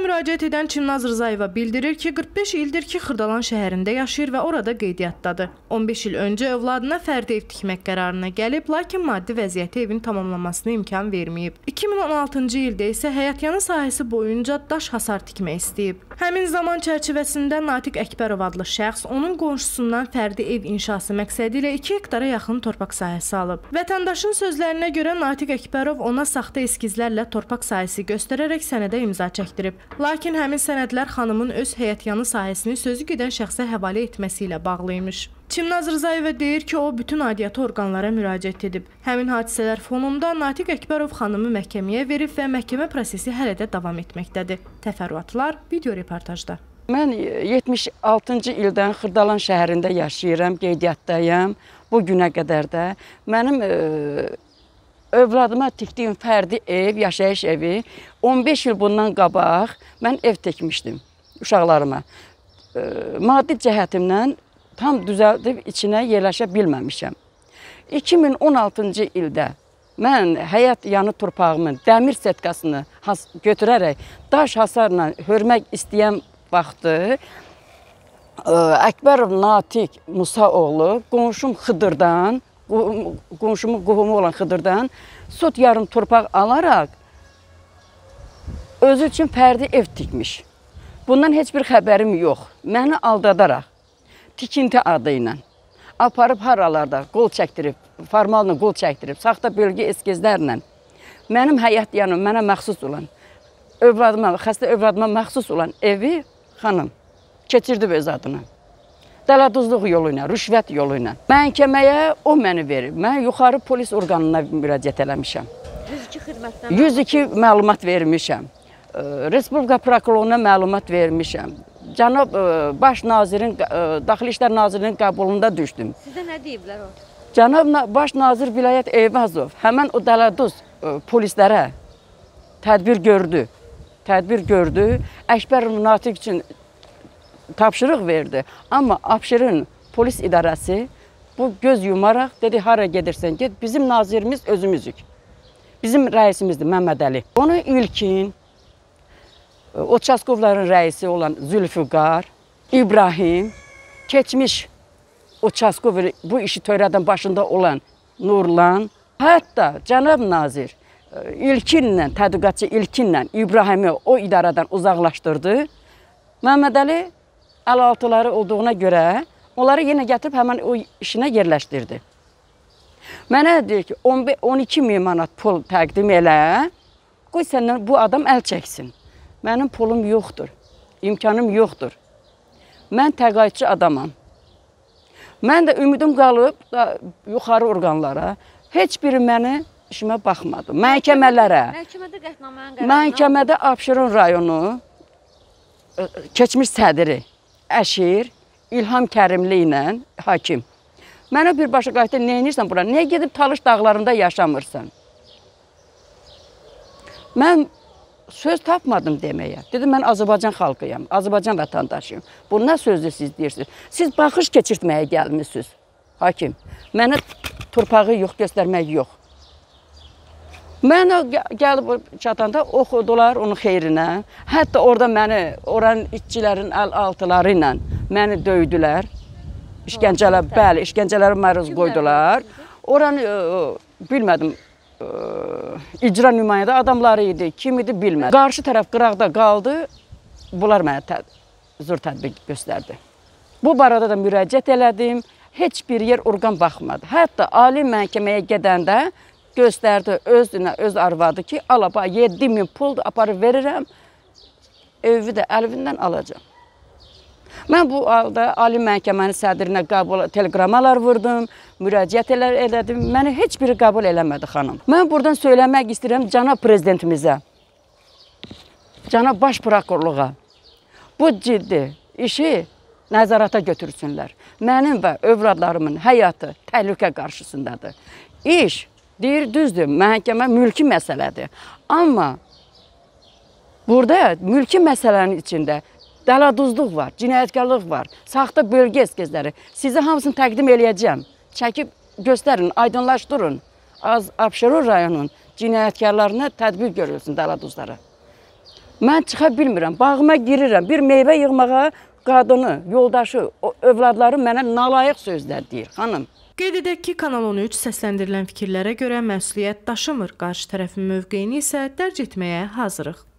müraciət edən Çimnaz Rzayeva bildirir ki, 45 ildir ki, Xırdalan şəhərində yaşayır və orada qeydiyyatdadır. 15 il öncə övladına fərdi ev tikmək qərarına gəlib, lakin maddi vəziyyəti evin tamamlamasına imkan verməyib. 2016-cı ildə isə həyatyanı sahəsi boyunca daş hasar tikmək istəyib. Həmin zaman çərçivəsində Natiq Əkbərov adlı şəxs onun qonşusundan fərdi ev inşası məqsədi ilə 2 hektara yaxın torpaq sahəsi alıb. Vətəndaşın sözlərinə görə Natiq Əkbərov ona saxta eskizlərlə torpaq sahəsi göstərərək sənədə imza çəkdirib. Lakin həmin sənədlər xanımın öz həyətyanı sahəsini sözü gedən şəxsə həvalə etməsi ilə bağlı imiş. Çimnaz Rzayeva deyir ki, o bütün aidiyyatı orqanlara müraciət edib. Həmin hadisələr fonunda Natiq Əkbərov xanımı məhkəməyə verib və məhkəmə prosesi hələ də davam etməkdədir. Təfərrüatlar video reportajda. Mən 76-cı ildən Xırdalan şəhərində yaşayıram, qeydiyyatdayam. Bu günə qədər də mənim ə, e, Övladıma tikdiyim fərdi ev, yaşayış evi 15 il bundan qabaq mən ev tikmişdim uşaqlarıma. E, maddi cəhətimdən tam düzəldib içinə yerləşə bilməmişəm. 2016-cı ildə mən həyat yanı torpağımın dəmir setqasını götürərək daş hasarla hörmək istəyən vaxtı Əkbərov Natiq Musa oğlu qonşum Xıdırdan qonşumun qohumu olan Xıdırdan sot yarım torpaq alaraq özü üçün fərdi ev tikmiş. Bundan heç bir xəbərim yox. Məni aldadaraq, tikinti adı ilə aparıb haralarda qol çəkdirib, formalla qol çəkdirib, saxta bölgə eskizlərlə mənim həyat yanım mənə məxsus olan, övladıma, xəstə övladıma məxsus olan evi xanım keçirdi öz adına dələduzluq yolu ilə, rüşvət yolu ilə. Məhkəməyə o məni verib. Mən yuxarı polis orqanına müraciət eləmişəm. 102 xidmətdən 102 məlumat vermişəm. Respublika prokuroruna məlumat vermişəm. Cənab baş nazirin, Daxili İşlər nazirinin qəbulunda düşdüm. Sizə nə deyiblər orada? Cənab baş nazir Vilayət Eyvazov həmin o dələduz polislərə tədbir gördü. Tədbir gördü. Əkbər Natiq üçün tapşırıq verdi. Amma Abşeron polis idarəsi bu göz yumaraq dedi hara gedirsən get. Bizim nazirimiz özümüzük. Bizim rəisimizdir Məmməd Əli. Onu ilkin e, Oçaskovların rəisi olan Zülfüqar, İbrahim, keçmiş Oçaskov bu işi törədən başında olan Nurlan, hətta cənab nazir e, ilkinlə, tədqiqatçı ilkinlə İbrahimi o idarədən uzaqlaşdırdı. Məmmədəli əlaltıları olduğuna görə onları yenə gətirib həmən o işinə yerləşdirdi. Mənə deyir ki, 12 min manat pul təqdim elə, qoy səndən bu adam əl çəksin. Mənim pulum yoxdur, imkanım yoxdur. Mən təqaüdçü adamam. Mən də ümidim qalıb da, yuxarı orqanlara. Heç biri məni işimə baxmadı. Məhkəmələrə. Məhkəmədə qətnamənin qərarına. Məhkəmədə Abşeron rayonu e, e, keçmiş sədri Əşir, İlham Kərimli ilə hakim. Mənə birbaşa qayıtdı, nə edirsən bura? Niyə gedib Talış dağlarında yaşamırsan? Mən söz tapmadım deməyə. Dedim mən Azərbaycan xalqıyam, Azərbaycan vətəndaşıyam. Bu nə sözdür siz deyirsiniz? Siz baxış keçirtməyə gəlmisiniz hakim. Mənə torpağı yox göstərmək yox. Mən gəlib çatanda oxudular onun xeyrinə. Hətta orada məni oranın işçilərin əl altıları ilə məni döydülər. İşgəncələr, bəli, işgəncələrə məruz qoydular. Oranı e, e, bilmədim ə, e, icra nümayəndə adamları idi, kim idi bilmədim. Qarşı tərəf qıraqda qaldı. Bunlar mənə təd zor tədbir göstərdi. Bu barədə də müraciət elədim. Heç bir yer orqan baxmadı. Hətta ali məhkəməyə gedəndə göstərdi özünə, öz arvadı ki, alaba 7 min puldur, aparıb verirəm, evi də əlindən alacam. Mən bu halda Ali Məhkəmənin sədrinə qəbul teleqramalar vurdum, müraciət elə, elədim. Məni heç biri qəbul eləmədi xanım. Mən buradan söyləmək istəyirəm cənab prezidentimizə, cənab baş prokurorluğa. Bu ciddi işi nəzarata götürsünlər. Mənim və övladlarımın həyatı təhlükə qarşısındadır. İş Deyir, düzdür, məhkəmə mülki məsələdir. Amma burada mülki məsələnin içində dəladuzluq var, cinayətkarlıq var, saxta bölgə eskizləri. Sizə hamısını təqdim eləyəcəm. Çəkib göstərin, aydınlaşdırın. Az Abşeron rayonunun cinayətkarlarına tədbir görülsün dəladuzları. Mən çıxa bilmirəm, bağıma girirəm, bir meyvə yığmağa qadını, yoldaşı, övladları mənə nalayıq sözlər deyir, xanım. Qeyd edək ki, Kanal 13 səsləndirilən fikirlərə görə məsuliyyət daşımır, qarşı tərəfin mövqeyini isə dərc etməyə hazırıq.